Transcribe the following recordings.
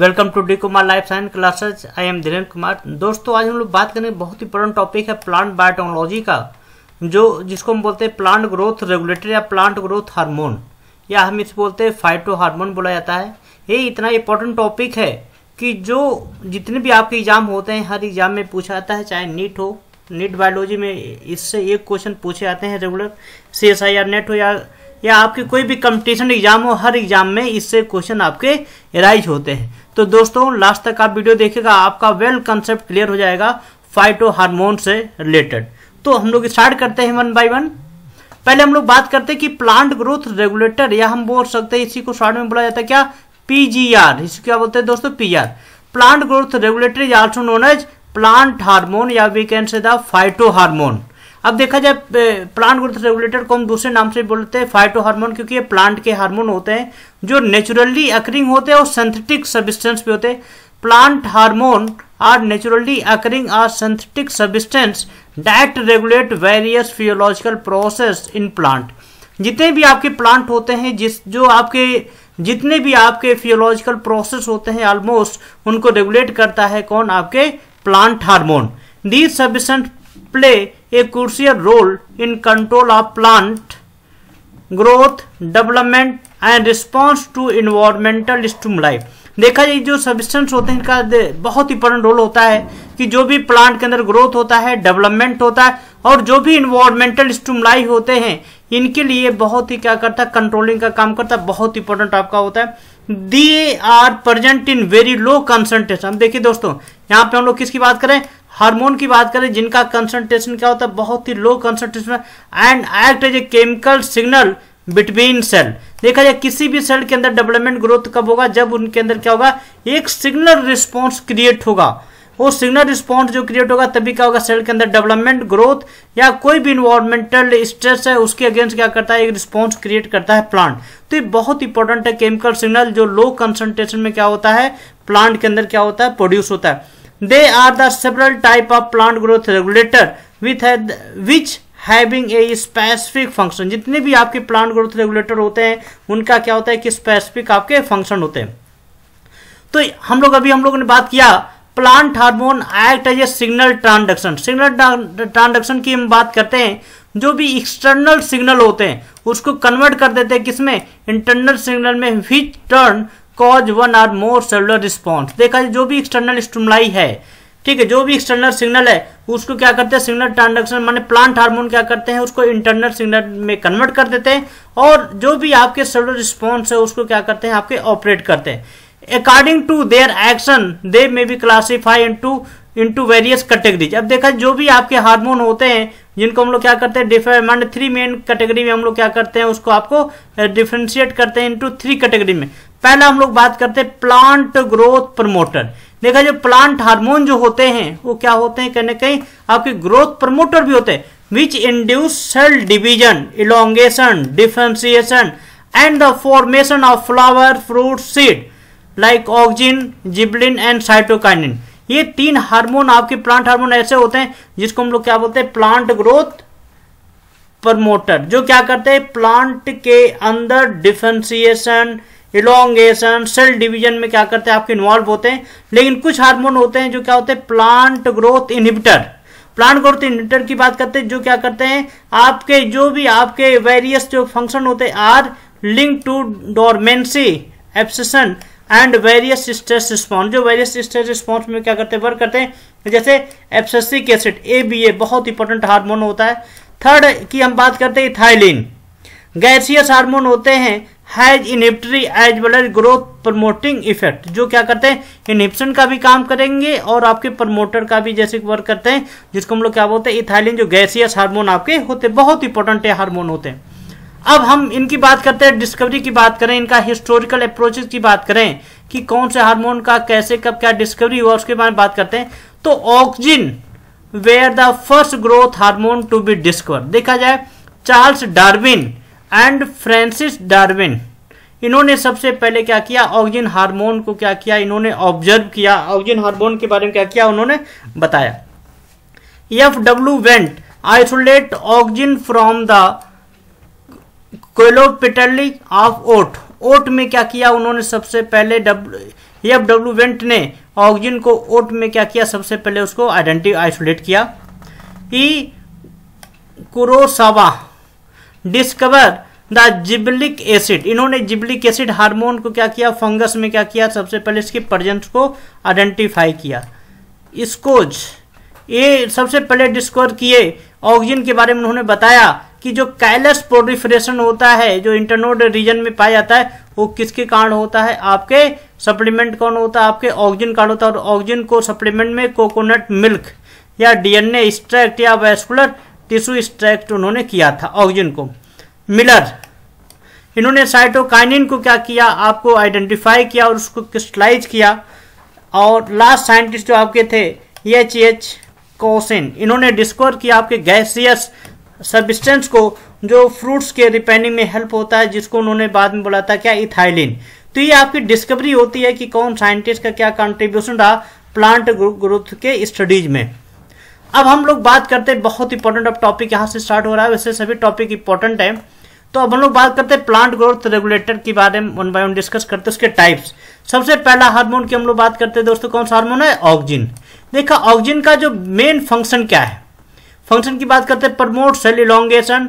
Welcome to D Kumar life science classes I am Dhirendra Kumar दोस्तों आज हम लोग बात करेंगे बहुत ही इंपॉर्टेंट टॉपिक है प्लांट बायोटेक्नोलॉजी का जो जिसको हम बोलते हैं प्लांट ग्रोथ रेगुलेटर या प्लांट ग्रोथ हार्मोन या हम इसे बोलते हैं फाइटो हार्मोन बोला जाता है ये इतना इंपॉर्टेंट टॉपिक है कि जो जितने भी आपके एग्जाम होते हैं हर एग्जाम में पूछा जाता है चाहे नीट हो नीट बायोलॉजी में इससे एक क्वेश्चन पूछे जाते हैं रेगुलर सी एस आई या नेट हो या या आपके कोई भी कंपटीशन एग्जाम हो हर एग्जाम में इससे क्वेश्चन आपके एराइज होते हैं तो दोस्तों लास्ट तक आप वीडियो देखेगा आपका वेल कंसेप्ट क्लियर हो जाएगा फाइटो हार्मोन से रिलेटेड तो हम लोग स्टार्ट करते हैं वन बाई वन पहले हम लोग बात करते हैं कि प्लांट ग्रोथ रेगुलेटर या हम बोल सकते हैं इसी को शॉर्ट में बोला जाता है क्या पीजीआर इसको क्या बोलते हैं दोस्तों PR plant growth regulator is also known as plant hormone या we can say the phyto hormone अब देखा जाए प्लांट ग्रोथ रेगुलेटर को हम दूसरे नाम से बोलते हैं फाइटो हार्मोन क्योंकि ये प्लांट के हार्मोन होते हैं जो नेचुरली अकरिंग होते हैं और सिंथेटिक सबिस्टेंस भी होते हैं plant hormone are naturally occurring or synthetic substance that regulate various physiological process in plant जितने भी आपके प्लांट होते हैं जिस जो आपके जितने भी आपके फियोलॉजिकल प्रोसेस होते हैं ऑलमोस्ट उनको रेगुलेट करता है कौन आपके plant hormone these substance play a crucial role in control of plant growth development and response to environmental stimuli. देखा जाए जो सब्सटेंस होते हैं इनका बहुत इंपॉर्टेंट रोल होता है कि जो भी प्लांट के अंदर ग्रोथ होता है डेवलपमेंट होता है और जो भी इन्वायरमेंटल स्टूमलाई होते हैं इनके लिए बहुत ही क्या करता है कंट्रोलिंग का काम करता है बहुत इंपॉर्टेंट आपका होता है they are present in very low concentration देखिए दोस्तों यहाँ पे हम लोग किसकी बात करें हार्मोन की बात करें जिनका कंसंट्रेशन क्या होता है बहुत ही low concentration and act as a chemical signal between cell देखा जाए किसी भी सेल के अंदर डेवलपमेंट ग्रोथ कब होगा जब उनके अंदर क्या होगा एक सिग्नल रिस्पॉन्स क्रिएट होगा वो सिग्नल रिस्पॉन्स जो क्रिएट होगा तभी क्या होगा सेल के अंदर डेवलपमेंट ग्रोथ या कोई भी इन्वायरमेंटल स्ट्रेस है उसके अगेंस्ट क्या करता है एक रिस्पॉन्स क्रिएट करता है प्लांट तो ये बहुत इंपॉर्टेंट है केमिकल सिग्नल जो लो कंसंट्रेशन में क्या होता है प्लांट के अंदर क्या होता है प्रोड्यूस होता है They are the several type of plant growth regulator with which having a specific function जितने भी आपके प्लांट ग्रोथ रेगुलेटर होते हैं उनका क्या होता है कि स्पेसिफिक आपके फंक्शन होते हैं तो हम लोग अभी हम लोगों ने बात किया plant hormone act as a signal transduction signal transduction की हम बात करते हैं जो भी एक्सटर्नल सिग्नल होते हैं उसको कन्वर्ट कर देते हैं किसमें इंटरनल सिग्नल में which turn cause one or more cellular response देखा जो भी एक्सटर्नल स्टूमलाई है ठीक है जो भी एक्सटर्नल सिग्नल है उसको क्या करते हैं सिग्नल ट्रांडक्शन माने प्लांट हार्मोन क्या करते हैं उसको इंटरनल सिग्नल में कन्वर्ट कर देते हैं और जो भी आपके सेलुलर रिस्पॉन्स है उसको क्या करते हैं आपके ऑपरेट करते हैं according to their action they may be classify in to into various categories अब देखा जो भी आपके हार्मोन होते हैं जिनको हम लोग क्या करते हैं डिफर माने थ्री मेन कैटेगरी में हम लोग क्या करते हैं उसको आपको डिफ्रेंशिएट करते हैं इंटू थ्री कैटेगरी में पहला हम लोग बात करते हैं प्लांट ग्रोथ प्रमोटर देखा जो प्लांट हार्मोन जो होते हैं वो क्या होते हैं कहीं ना कहीं आपके ग्रोथ प्रमोटर भी होते हैं which induce cell division elongation differentiation and the formation of flower fruit seed like auxin gibberellin and cytokinin ये तीन हार्मोन आपके प्लांट हार्मोन ऐसे होते हैं जिसको हम लोग क्या बोलते हैं प्लांट ग्रोथ प्रमोटर जो क्या करते हैं प्लांट के अंदर डिफ्रेंसिएशन इलोंगेशन सेल डिवीजन में क्या करते हैं आपके इन्वॉल्व होते हैं लेकिन कुछ हार्मोन होते हैं जो क्या होते हैं plant growth inhibitor plant growth inhibitor की बात करते हैं जो क्या करते हैं आपके जो भी आपके वेरियस जो फंक्शन होते हैं are link to dormancy abscission and various stress response जो वेरियस स्ट्रेस रिस्पॉन्स में क्या करते हैं वर्क करते हैं जैसे एप्सिक एसिड ए बी ए बहुत इंपॉर्टेंट हार्मोन होता है थर्ड की हम बात करते हैं थाइलिन गैसियस हार्मोन होते हैं has inhibitory as well as growth promoting effect जो क्या करते हैं इनिप्शन का भी काम करेंगे और आपके प्रमोटर का भी जैसे वर्क करते हैं जिसको हम लोग क्या बोलते हैं इथाइलिन जो गैसियस हार्मोन आपके होते बहुत इंपॉर्टेंट हार्मोन होते हैं अब हम इनकी बात करते हैं डिस्कवरी की बात करें इनका हिस्टोरिकल अप्रोचेस की बात करें कि कौन से हार्मोन का कैसे कब क्या डिस्कवरी हुआ उसके बारे में बात करते हैं तो auxin were the first growth hormone to be discover देखा जाए Charles Darwin and Francis Darwin इन्होंने सबसे पहले क्या किया ऑक्सीजन हार्मोन को क्या किया इन्होंने ऑब्जर्व किया ऑक्सीजन हार्मोन के बारे में क्या किया उन्होंने बताया F W Went isolate auxin from the coleoptile of oat oat में क्या किया उन्होंने सबसे पहले एफ डब्ल्यू वेंट ने ऑक्सीजन को ओट में क्या किया सबसे पहले उसको आइडेंटिटी आइसोलेट किया E e Kurosawa discover the gibberellic acid इन्होंने जिब्लिक एसिड हार्मोन को क्या किया फंगस में क्या किया सबसे पहले इसके प्रजेंट को आइडेंटिफाई किया इसकोज ये सबसे पहले डिस्कवर किए ऑक्सीजन के बारे में उन्होंने बताया कि जो कैलस प्रोडिफ्रेशन होता है जो इंटरनोड रीजन में पाया जाता है वो किसके कारण होता है आपके सप्लीमेंट कौन होता है आपके ऑक्सीजन कारण होता है और ऑक्सीजन को सप्लीमेंट में कोकोनट मिल्क या डीएनए स्ट्रैक्ट या वेस्कुलर टिश्यू एक्सट्रैक्ट उन्होंने किया था ऑक्सीजन को मिलर इन्होंने साइटोकाइनिन को क्या किया आपको आइडेंटिफाई किया और उसको क्रिस्टलाइज किया और लास्ट साइंटिस्ट जो आपके थे एच एच कोसिन इन्होंने डिस्कवर किया आपके गैसियस सबिस्टेंस को जो फ्रूट्स के रिपेनिंग में हेल्प होता है जिसको उन्होंने बाद में बोला था क्या इथाइलिन तो ये आपकी डिस्कवरी होती है कि कौन साइंटिस्ट का क्या कंट्रीब्यूशन रहा प्लांट ग्रोथ के स्टडीज में अब हम लोग बात करते हैं बहुत इंपॉर्टेंट अब टॉपिक यहाँ से स्टार्ट हो रहा है वैसे सभी टॉपिक इंपॉर्टेंट है तो अब हम लोग बात करते हैं प्लांट ग्रोथ रेगुलेटर के बारे में वन बाय वन डिस्कस करते हैं उसके टाइप्स सबसे पहला हार्मोन की हम लोग बात करते हैं दोस्तों कौन सा हार्मोन है ऑक्जिन देखा ऑक्जिन का जो मेन फंक्शन क्या है फंक्शन की बात करते हैं promote cell elongation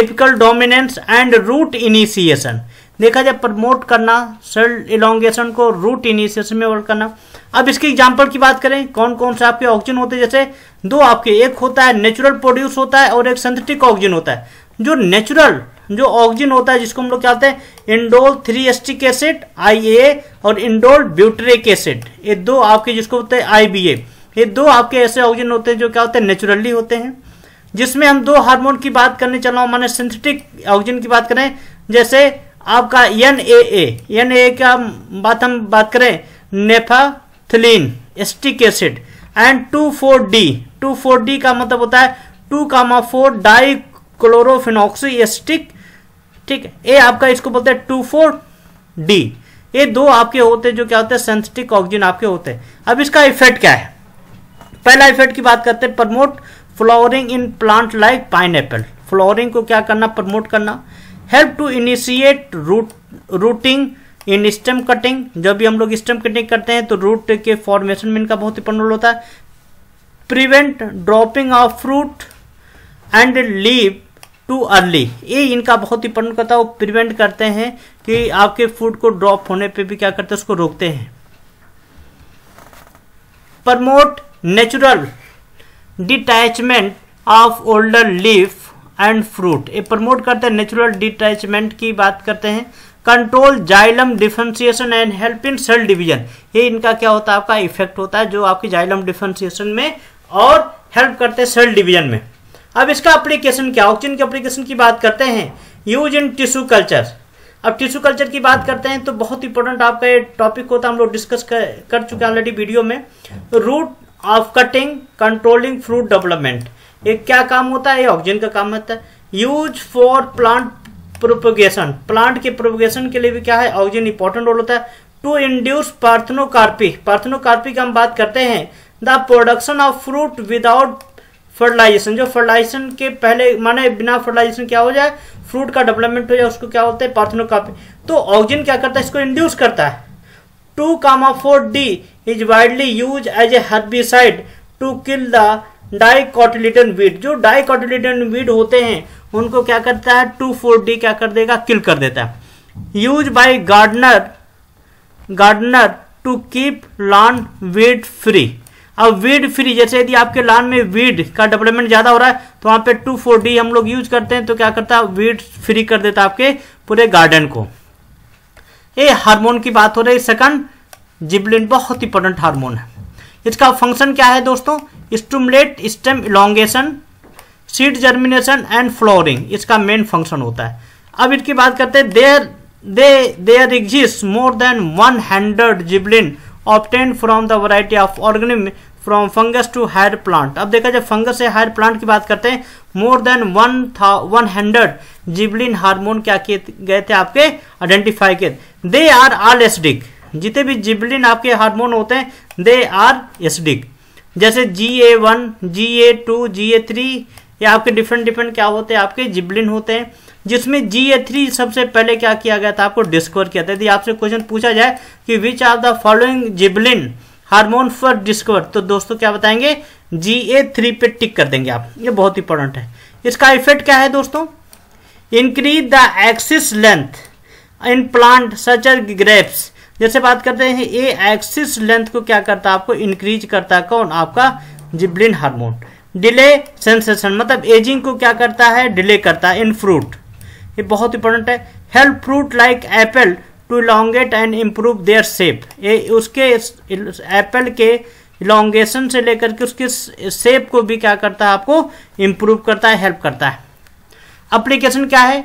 apical dominance and root initiation देखा जाए प्रमोट करना सेल इलांगेशन को रूट इनिशिएशन में वर्क करना अब इसके एग्जाम्पल की बात करें कौन कौन से आपके ऑक्सीजन होते हैं जैसे दो आपके एक होता है नेचुरल प्रोड्यूस होता है और एक सिंथेटिक ऑक्सीजन होता है जो नेचुरल जो ऑक्सीजन होता है जिसको हम लोग क्या होते हैं indole three acetic acid I और इंडोल ब्यूटरिक एसिड ये दो आपके जिसको होते हैं आई ये दो आपके ऐसे ऑक्सीजन होते हैं जो क्या होते हैं नेचुरली होते हैं जिसमें हम दो हार्मोन की बात करने चल रहा हूँ माने सिंथेटिक ऑक्सीजन की बात करें जैसे आपका एन ए एन ए का बात हम बात करें naphthalene acetic acid and two four D two four D का मतलब होता है two comma four dichlorophenoxy acetic ठीक ए आपका इसको बोलते हैं टू फोर डी ये दो आपके होते हैं जो क्या होते हैं सेंसिटिक ऑक्सीजन आपके होते हैं अब इसका इफेक्ट क्या है पहला इफेक्ट की बात करते हैं promote flowering in plant like pine flowering को क्या करना प्रमोट करना help to initiate root rooting in stem cutting जब भी हम लोग स्टेम कटिंग करते हैं तो रूट के फॉर्मेशन में इनका बहुत इंपॉर्टेंट रोल होता है prevent dropping of fruit and leave too early ये इनका बहुत ही इंपॉर्टेंट करता है वो प्रिवेंट करते हैं कि आपके फ्रूट को ड्रॉप होने पे भी क्या करते हैं उसको रोकते हैं promote natural detachment of older leaf and fruit ये प्रमोट करते हैं नेचुरल डिटैचमेंट की बात करते हैं control xylem differentiation and help in cell division ये इनका क्या होता है आपका इफेक्ट होता है जो आपकी जाइलम डिफेंसिएशन में और हेल्प करते हैं सेल डिवीजन में अब इसका अप्लीकेशन क्या ऑक्सीजन के अप्लीकेशन की बात करते हैं यूज इन टिश्यू कल्चर अब टिश्यू कल्चर की बात करते हैं तो बहुत इंपॉर्टेंट आपका ये टॉपिक होता है हम लोग डिस्कस कर, कर चुके हैं ऑलरेडी वीडियो में root of cutting controlling fruit development एक क्या काम होता है ऑक्सीजन का काम होता है use for plant propagation plant के प्रोपोगेशन के लिए भी क्या है ऑक्सीजन इंपॉर्टेंट रोल होता है टू इंड्यूस पार्थनोकार्पी पार्थनोकार्पी की हम बात करते हैं the production of fruit without fertilization जो फर्टिलाइजेशन के पहले माने बिना फर्टिलाइजेशन क्या हो जाए फ्रूट का डेवलपमेंट हो जाए उसको क्या होता है पार्थनोकार्पी तो ऑक्सीजन क्या करता है इसको इंड्यूस करता है two comma four D is widely use as a herbicide to kill the dicotyledon weed जो डाइकॉटिलेटन वीड होते हैं उनको क्या करता है टू फोर डी क्या कर देगा किल कर देता है use by gardener gardener to keep lawn weed free अब वीड फ्री जैसे यदि आपके लॉन में वीड का डेवलपमेंट ज्यादा हो रहा है तो वहां पे टू फोर डी हम लोग यूज करते हैं तो क्या करता है वीड फ्री कर देता है आपके पूरे गार्डन को ये हार्मोन की बात हो रही है सेकंड जिबलिन बहुत इंपॉर्टेंट हार्मोन है इसका फंक्शन क्या है दोस्तों stimulate stem elongation seed germination and flowering इसका मेन फंक्शन होता है अब इनकी बात करते हैं there they there exist more than one hundred gibberellin obtain from the variety of organism from fungus to higher plant अब देखा जाए फंगस से हायर प्लांट की बात करते हैं मोर देन वन था वन हंड्रेड जिबलिन हारमोन क्या किए गए थे आपके आइडेंटिफाई किए दे आर आल एसडिक जितने भी जिबलिन आपके हारमोन होते हैं दे आर एसडिक जैसे G A one G A two G A three ये आपके डिफरेंट डिफरेंट क्या होते हैं आपके जिबलिन होते हैं जिसमें जी ए थ्री सबसे पहले क्या किया गया था आपको डिस्कवर किया था यदि आपसे क्वेश्चन पूछा जाए कि which are the following gibberellin hormone for discover तो दोस्तों क्या बताएंगे जी ए थ्री पे टिक कर देंगे आप ये बहुत इंपॉर्टेंट है इसका इफेक्ट क्या है दोस्तों increase the axis length in plant such as grapes जैसे बात करते हैं ए एक्सिस लेंथ को क्या करता है आपको इंक्रीज करता है कौन आपका जिब्लिन हार्मोन डिले सेंसेशन मतलब एजिंग को क्या करता है डिले करता है इन फ्रूट ये बहुत इंपॉर्टेंट है help fruit like apple to elongate and improve their shape ये उसके एप्पल के इलांगेशन से लेकर के उसके शेप को भी क्या करता है आपको इम्प्रूव करता है हेल्प करता है अप्लीकेशन क्या है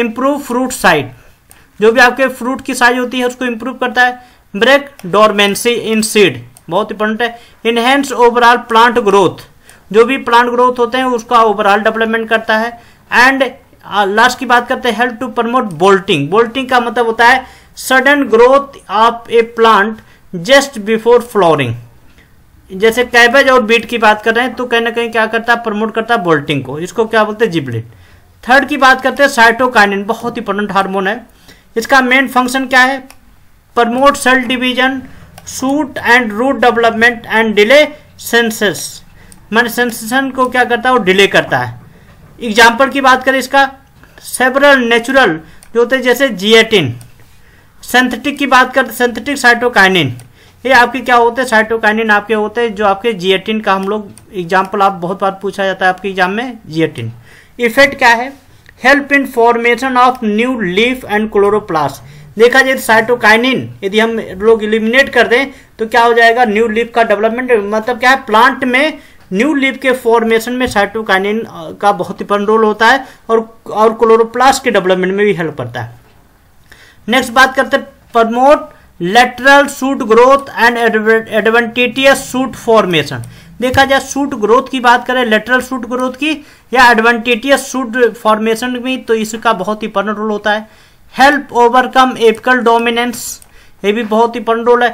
इम्प्रूव फ्रूट साइड जो भी आपके फ्रूट की साइज होती है उसको इंप्रूव करता है ब्रेक डोरमेंसी इन सीड बहुत इंपॉर्टेंट है इनहेंस ओवरऑल प्लांट ग्रोथ जो भी प्लांट ग्रोथ होते हैं उसका ओवरऑल डेवलपमेंट करता है एंड लास्ट की बात करते हैं help to promote bolting bolting का मतलब होता है sudden growth of a plant just before flowering जैसे कैबेज और बीट की बात कर रहे हैं तो कहीं ना कहीं क्या करता है प्रमोट करता है बोल्टिंग को इसको क्या बोलते हैं जिबलेट थर्ड की बात करते हैं साइटोकाइनिन बहुत इंपॉर्टेंट हार्मोन है इसका मेन फंक्शन क्या है promote cell division shoot and root development and delay senescence मैंने सेंसेशन को क्या करता है वो डिले करता है एग्जाम्पल की बात करें इसका सेवरल नेचुरल जो होते हैं जैसे जिएटिन सेंथेटिक की बात करते सेंथेटिक साइटोकाइनिन ये आपके क्या होते हैं साइटोकाइनिन आपके होते हैं जो आपके जियटिन का हम लोग एग्जाम्पल आप बहुत बार पूछा जाता है आपके एग्जाम में जियटिन इफेक्ट क्या है help in formation of new leaf and chloroplast देखा जाए साइटोकाइनिन तो यदि हम लोग इलिमिनेट कर दें तो क्या हो जाएगा न्यू लीफ का डेवलपमेंट मतलब क्या है प्लांट में न्यू लीफ के फॉर्मेशन में साइटोकाइनिन का बहुत ही रोल होता है और और क्लोरोप्लास्ट के डेवलपमेंट में भी हेल्प करता है नेक्स्ट बात करते हैं promote lateral shoot growth and adventitious shoot formation देखा जाए सूट ग्रोथ की बात करें लेटरल सूट ग्रोथ की या एडवांटेटियस सूट फॉर्मेशन में तो इसका बहुत ही इंपॉर्टेंट रोल होता है हेल्प ओवरकम एपिकल डोमिनेंस ये भी बहुत ही इंपॉर्टेंट रोल है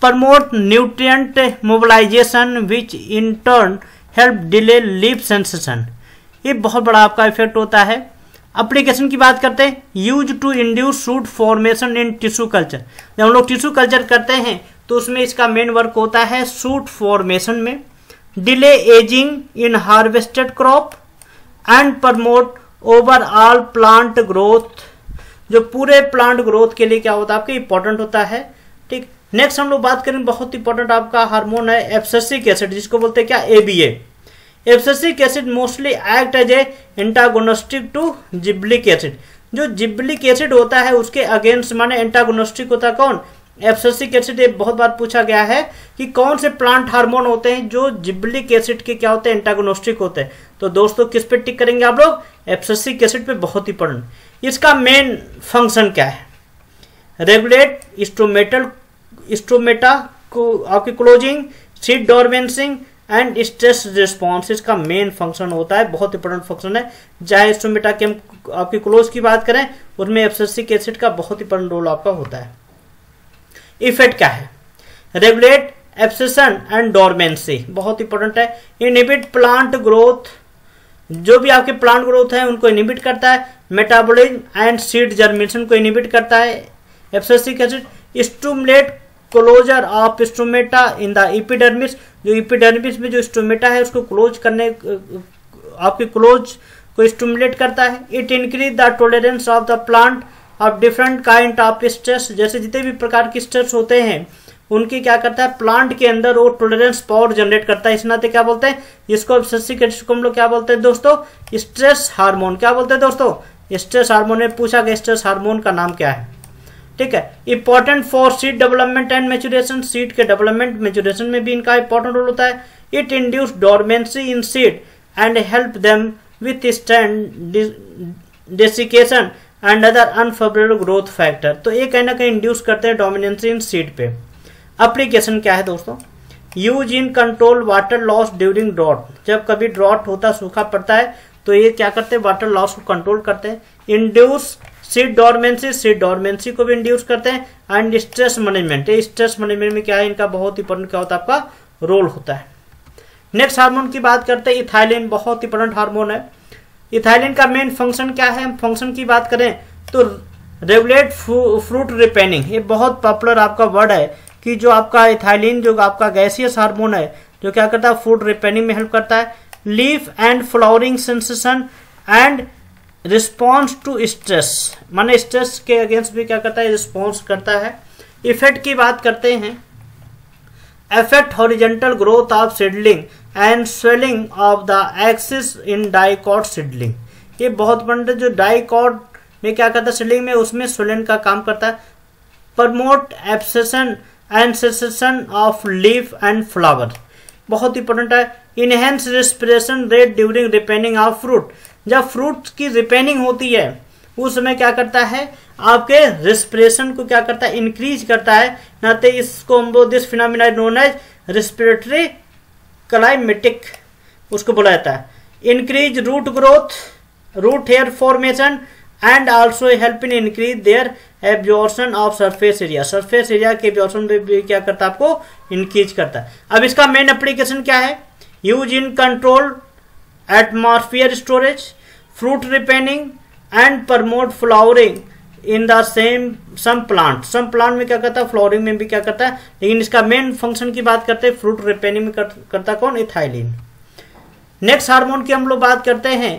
promote nutrient mobilization which in turn help delay leaf senescence ये बहुत बड़ा आपका इफेक्ट होता है अप्लीकेशन की बात करते हैं use to induce shoot formation in tissue culture जब हम लोग टिश्यू कल्चर करते हैं तो उसमें इसका मेन वर्क होता है सूट फॉर्मेशन में delay ageing in harvested crop and promote overall plant growth जो पूरे प्लांट ग्रोथ के लिए क्या होता है आपके इंपॉर्टेंट होता है ठीक नेक्स्ट हम लोग बात करेंगे बहुत इंपॉर्टेंट आपका हार्मोन है एफसेसिक एसिड जिसको बोलते हैं क्या ABA abscisic acid mostly act as a antagonistic to gibberellic acid जो जिब्लिक एसिड होता है उसके अगेंस्ट माने एंटागोनिस्टिक होता है कौन एफसेसिक एसिड एक बहुत बार पूछा गया है कि कौन से प्लांट हार्मोन होते हैं जो जिब्लिक एसिड के क्या होते हैं एंटागोनोस्टिक होते हैं तो दोस्तों किस पे टिक करेंगे आप लोग एफसेसिक एसिड पे बहुत ही पढ़ इसका मेन फंक्शन क्या है रेगुलेट स्टोमेटल स्टोमेटा को आपकी closing seed dormancy and stress response इसका मेन फंक्शन होता है बहुत इंपॉर्टेंट फंक्शन है चाहे स्टोमेटा के हम आपकी क्लोज की बात करें उसमें एफसेसिक एसिड का बहुत इंपॉर्टेंट रोल आपका होता है इफेक्ट क्या है रेगुलेट एब्सेशन एंड डोरमेंसी बहुत इंपॉर्टेंट है इनिबिट प्लांट ग्रोथ जो भी आपके प्लांट ग्रोथ है उनको इनिबिट करता है मेटाबोलिज्म एंड सीड जर्मिनेशन को इनिबिट करता है abscisic acid stimulate closure of stomata in the epidermis जो इपिडर्मिस में जो स्टोमेटा है उसको क्लोज करने आपके क्लोज को स्टूमुलेट करता है it increase the tolerance of the plant अब डिफरेंट काइंड ऑफ स्ट्रेस जैसे जितने भी प्रकार के स्ट्रेस होते हैं उनकी क्या करता है प्लांट के अंदर वो टोलरेंस पावर जनरेट करता है इस नाते क्या बोलते हैं इसको को हम लोग क्या बोलते हैं दोस्तों स्ट्रेस हार्मोन क्या बोलते हैं दोस्तों स्ट्रेस हार्मोन में पूछा गया स्ट्रेस हार्मोन का नाम क्या है ठीक है important for seed development and maturation seed के डेवलपमेंट मेचुरेशन में भी इनका इंपॉर्टेंट रोल होता है it induce dormancy in seed and help them withstand desiccation and other unfavourable growth factor तो ये कहीं ना कहीं इंड्यूस करते हैं डोमिनेंसी इन सीड पे अप्लीकेशन क्या है दोस्तों use in control water loss during drought जब कभी ड्रॉट होता सूखा पड़ता है तो ये क्या करते हैं वाटर लॉस को कंट्रोल करते हैं induce seed dormancy seed dormancy को भी इंड्यूस करते हैं एंड स्ट्रेस मैनेजमेंट ये स्ट्रेस मैनेजमेंट में क्या है इनका बहुत इंपॉर्टेंट क्या होता है आपका रोल होता है नेक्स्ट हार्मोन की बात करते हैं इथाइलिन बहुत इंपॉर्टेंट हार्मोन है इथाइलिन का मेन फंक्शन क्या है फंक्शन की बात करें तो रेगुलेट फ्रूट रिपेनिंग ये बहुत पॉपुलर आपका वर्ड है कि जो आपका इथाइलिन जो आपका गैसियस हार्मोन है जो क्या करता है फ्रूट रिपेनिंग में हेल्प करता है leaf and flowering senescence and response to stress माने स्ट्रेस के अगेंस्ट भी क्या करता है रिस्पॉन्स करता है इफेक्ट की बात करते हैं effect horizontal growth of seedling and swelling of the axis in dicot seedling ये बहुत पंडित जो डाइकॉट में क्या करता है सिडलिंग में उसमें स्वेलिन का काम करता है प्रमोट एब्सेशन एंड सेसेशन ऑफ लीफ एंड फ्लावर बहुत इंपॉर्टेंट है enhance respiration rate during ripening of fruit जब फ्रूट की रिपेनिंग होती है उस समय क्या करता है आपके रेस्पिरेशन को क्या करता है इंक्रीज करता है तो इसको this phenomena known as respiratory climacteric उसको बोला जाता है increase root growth root hair formation and also help in increase their absorption of surface area surface area के एब्जॉर्शन भी क्या करता है आपको इंक्रीज करता है अब इसका मेन एप्लीकेशन क्या है use in control atmosphere storage fruit ripening and promote flowering in the same some plant some plant में क्या करता है फ्लोरिंग में भी क्या करता है लेकिन इसका मेन फंक्शन की बात करते हैं फ्रूट रिपेनिंग में कर, करता कौन इथाइलिन नेक्स्ट हार्मोन की हम लोग बात करते हैं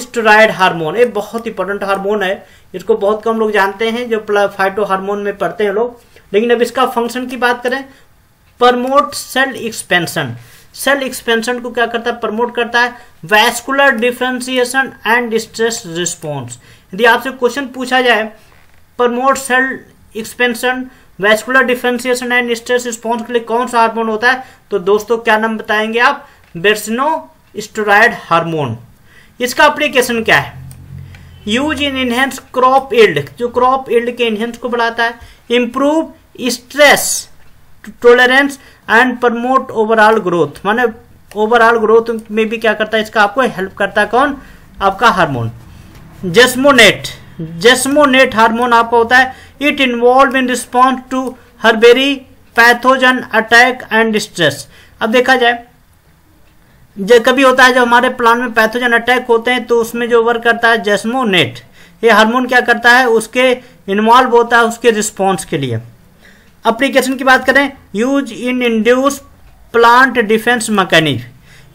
स्टोराइड हार्मोन ये बहुत इंपॉर्टेंट हार्मोन है इसको बहुत कम लोग जानते हैं जो फाइटो हार्मोन में पढ़ते हैं लोग लेकिन अब इसका फंक्शन की बात करें promote cell expansion cell expansion को क्या करता है प्रमोट करता है vascular differentiation and stress response यदि आपसे क्वेश्चन पूछा जाए promote cell expansion vascular differentiation and stress response के लिए कौन सा हार्मोन होता है तो दोस्तों क्या नाम बताएंगे आप स्टोराइड हार्मोन इसका अप्लीकेशन क्या है use in enhance crop yield जो क्रॉप इल्ड के इनहेंस को बढ़ाता है improve stress tolerance and promote overall growth माने ओवरऑल ग्रोथ में भी क्या करता है इसका आपको हेल्प करता है कौन आपका हार्मोन जेस्मोनेट जेस्मोनेट हार्मोन आपका होता है it involve in response to herbivory pathogen attack and stress अब देखा जाए जब कभी होता है जब हमारे प्लांट में पैथोजन अटैक होते हैं तो उसमें जो वर्क करता है जेस्मोनेट ये हार्मोन क्या करता है उसके इन्वॉल्व होता है उसके रिस्पॉन्स के लिए अप्लीकेशन की बात करें use in induce plant defence mechanism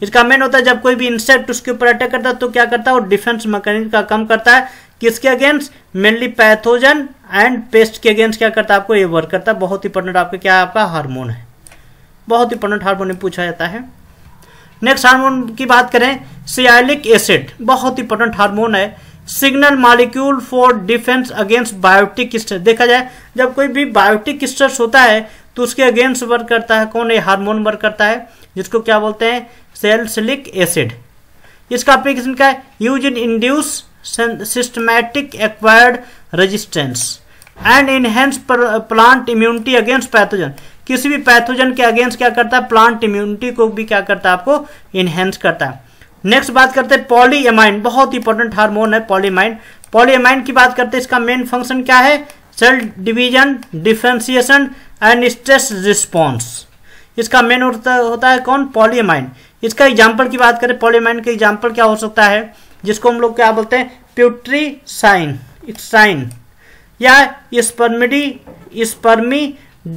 इसका मेन होता है जब कोई भी इंसेक्ट उसके ऊपर अटैक करता है तो क्या करता है वो डिफेंस मैकेनिज्म का कम करता है किसके against mainly pathogen and pest के अगेंस्ट क्या करता है आपको ये वर्क करता है बहुत इंपॉर्टेंट आपका क्या आपका हार्मोन है बहुत इंपॉर्टेंट हार्मोन में पूछा जाता है नेक्स्ट हार्मोन की बात करें सियालिक एसिड बहुत इंपॉर्टेंट हार्मोन है signal molecule for defence against biotic stress देखा जाए जब कोई भी बायोटिक स्ट्रेस होता है तो उसके अगेंस्ट वर्क करता है कौन ये हार्मोन वर्क करता है जिसको क्या बोलते हैं सेल्सलिक एसिड इसका एप्लीकेशन क्या है use in induce systematic acquired resistance and enhance plant immunity against pathogen किसी भी पैथोजन के अगेंस्ट क्या करता है प्लांट इम्यूनिटी को भी क्या करता है आपको इनहेंस करता है नेक्स्ट बात करते हैं पॉलीएमाइन बहुत इंपॉर्टेंट हार्मोन है पॉलीमाइन पॉलीएमाइन की बात करते हैं इसका मेन फंक्शन क्या है cell division differentiation and stress response इसका मेन होता, होता है कौन पॉलीएमाइन इसका एग्जाम्पल की बात करें पॉलीमाइन का एग्जाम्पल क्या हो सकता है जिसको हम लोग क्या बोलते हैं प्यूट्री साइन साइन या स्पर्मिडी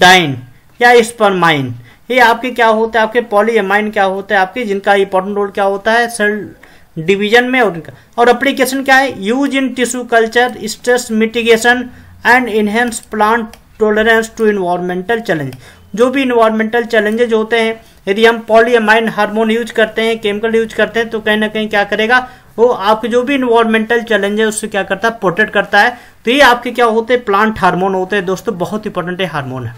डाइन या स्पर्माइन ये आपके क्या होते हैं आपके पॉलीमाइन क्या होता है आपके जिनका इंपॉर्टेंट रोल क्या होता है सेल डिवीजन में और इनका और एप्लीकेशन क्या है use in tissue culture stress mitigation and enhance plant tolerance to environmental challenge जो भी इन्वायरमेंटल चैलेंजेज होते हैं यदि हम पॉलीएमाइन हार्मोन यूज करते हैं केमिकल यूज करते हैं तो कहीं ना कहीं क्या करेगा वो आपके जो भी इन्वायरमेंटल चैलेंज है उससे क्या करता है प्रोटेक्ट करता है तो ये आपके क्या होते हैं प्लांट हार्मोन होते हैं दोस्तों बहुत इंपॉर्टेंट है हार्मोन है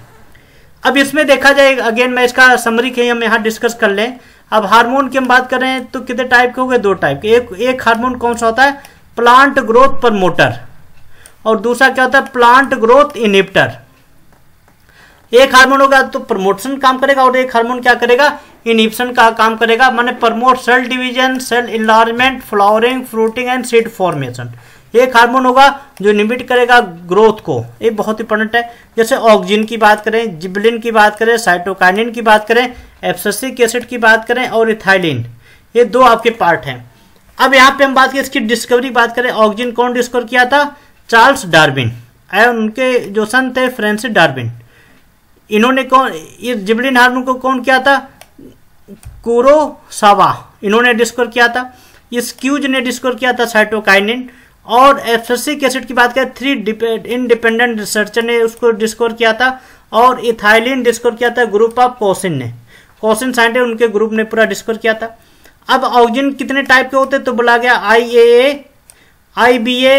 अब इसमें देखा जाए अगेन मैं इसका समरी कहीं हम यहाँ डिस्कस कर लें अब हार्मोन की हम बात कर रहे हैं तो कितने टाइप के हो गए दो टाइप के एक एक हार्मोन कौन सा होता है प्लांट ग्रोथ प्रमोटर और दूसरा क्या होता है प्लांट ग्रोथ इनिप्टर एक हार्मोन होगा तो प्रमोशन काम करेगा और एक हार्मोन क्या करेगा इनिप्शन का काम करेगा माने promote cell division cell enlargement flowering fruiting and seed formation एक हार्मोन होगा जो निमिट करेगा ग्रोथ को ये बहुत इंपॉर्टेंट है जैसे ऑक्सीजन की बात करें जिबलिन की बात करें साइटोकाइनिन की बात करें एप्ससिक एसिड की बात करें और इथाइलिन ये दो आपके पार्ट हैं अब यहाँ पे हम बात करें इसकी डिस्कवरी बात करें ऑक्सीजन कौन डिस्कवर किया था चार्ल्स डार्बिन एंड उनके जो सन थे फ्रेंसिस डार्बिन इन्होंने कौन ये जिबलिन हार्मोन को कौन किया था कुरोसावा इन्होंने डिस्कवर किया था इस क्यूज ने डिस्कवर किया था साइटोकाइनिन और एफसिक एसिड की बात करें थ्री इंडिपेंडेंट रिसर्चर ने उसको डिस्कवर किया था और इथाइलिन डिस्कवर किया था ग्रुप ऑफ कोसिन ने कौसिन साइंटिस्ट उनके ग्रुप ने पूरा डिस्कवर किया था अब ऑक्सीजन कितने टाइप के होते तो बोला गया I A A I B A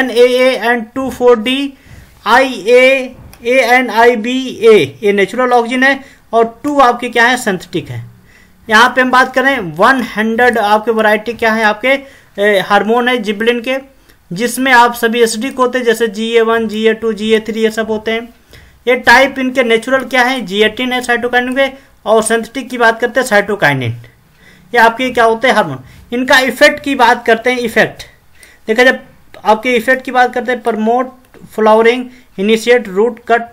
N A and two four D I A A N I B A ये नेचुरल ऑक्सीजन है और टू आपके क्या है सेंथेटिक है यहाँ पे हम बात करें वन हंड्रेड आपके वैरायटी क्या है आपके हार्मोन है जिबलिन के जिसमें आप सभी को होते हैं जैसे G A one G A two G A three ये सब होते हैं ये टाइप इनके नेचुरल क्या है जीएटिन है साइटोकाइनिन के और सिंथेटिक की बात करते हैं साइटोकाइनिन ये आपके क्या होते हैं हार्मोन इनका इफेक्ट की बात करते हैं इफेक्ट देखा जब आपके इफेक्ट की बात करते हैं promote flowering initiate root cut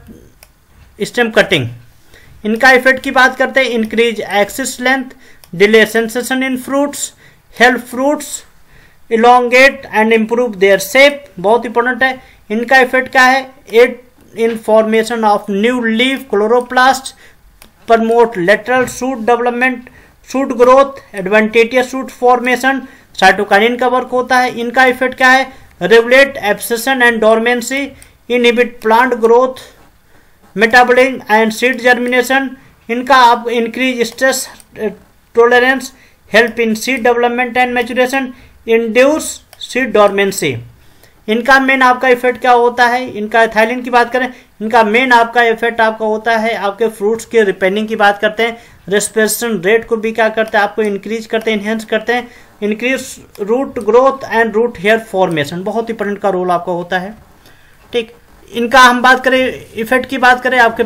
stem cutting इनका इफेक्ट की बात करते हैं increase axis length delay senescence in fruits help fruits elongate and improve their shape बहुत इंपॉर्टेंट है इनका इफेक्ट क्या है aid in formation of new leave chloroplast promote lateral shoot development shoot growth adventitious shoot formation cytokinin का work होता है इनका effect क्या है regulate abscission and dormancy inhibit plant growth मेटाबोलिंग and seed germination इनका आप increase stress tolerance help in seed development and maturation induce seed dormancy इनका main आपका इफेक्ट क्या होता है इनका एथाइलिन की बात करें इनका मेन आपका इफेक्ट आपका होता है आपके फ्रूट्स के रिपेनिंग की बात करते हैं रेस्पिरेशन रेट को भी क्या करते हैं आपको इंक्रीज करते हैं इन्हेंस करते हैं increase root growth and root hair formation बहुत इंपॉर्टेंट का रोल आपका होता है ठीक इनका हम बात करें इफेक्ट की बात करें आपके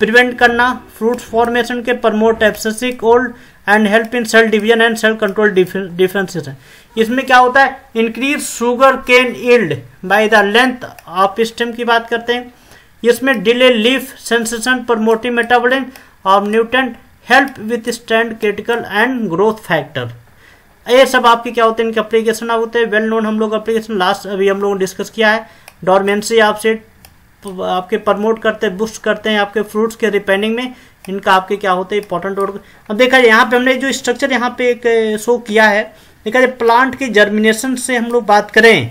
प्रिवेंट करना फ्रूट फॉर्मेशन के प्रमोट एप्सिक old and help in cell division and cell control differentiation इसमें क्या होता है increase sugar cane yield by the length of stem की बात करते हैं इसमें delay leaf senescence promotive metabolism और nutrient help withstand critical and growth factor ये सब आपके क्या होते हैं इनके अप्लीकेशन होते हैं वेल नोन हम लोग अप्लीकेशन लास्ट अभी हम लोगों ने डिस्कस किया है डॉर्मेंसी आपसे आपके प्रमोट करते हैं बुस्ट करते हैं आपके फ्रूट्स के रिपेनिंग में इनका आपके क्या होते हैं इंपॉर्टेंट रोल अब देखा जाए यहाँ पे हमने जो स्ट्रक्चर यहाँ पे एक शो किया है देखा जाए प्लांट के जर्मिनेशन से हम लोग बात करें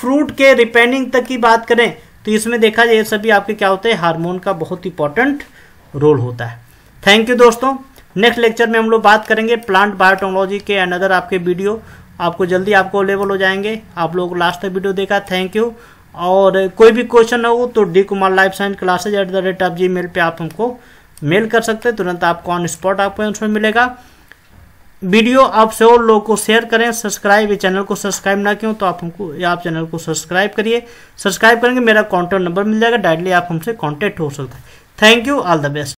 फ्रूट के रिपेनिंग तक की बात करें तो इसमें देखा जाए सभी आपके क्या होते हैं हारमोन का बहुत इंपॉर्टेंट रोल होता है थैंक यू दोस्तों नेक्स्ट लेक्चर में हम लोग बात करेंगे प्लांट बायोटेक्नोलॉजी के अनदर आपके वीडियो आपको जल्दी आपको अवेलेबल हो जाएंगे आप लोग लास्ट तक वीडियो देखा थैंक यू और कोई भी क्वेश्चन हो तो D Kumar life science classes at the rate of G mail पर आप हमको मेल कर सकते हैं तुरंत आपको ऑन स्पॉट आपको आंसर मिलेगा वीडियो आप और लोग को शेयर करें सब्सक्राइब चैनल को सब्सक्राइब ना क्यों तो आप हमको आप चैनल को सब्सक्राइब करिए सब्सक्राइब करेंगे मेरा कॉन्टैक्ट नंबर मिल जाएगा डायरेक्टली आप हमसे कॉन्टैक्ट हो सकता है thank you all the best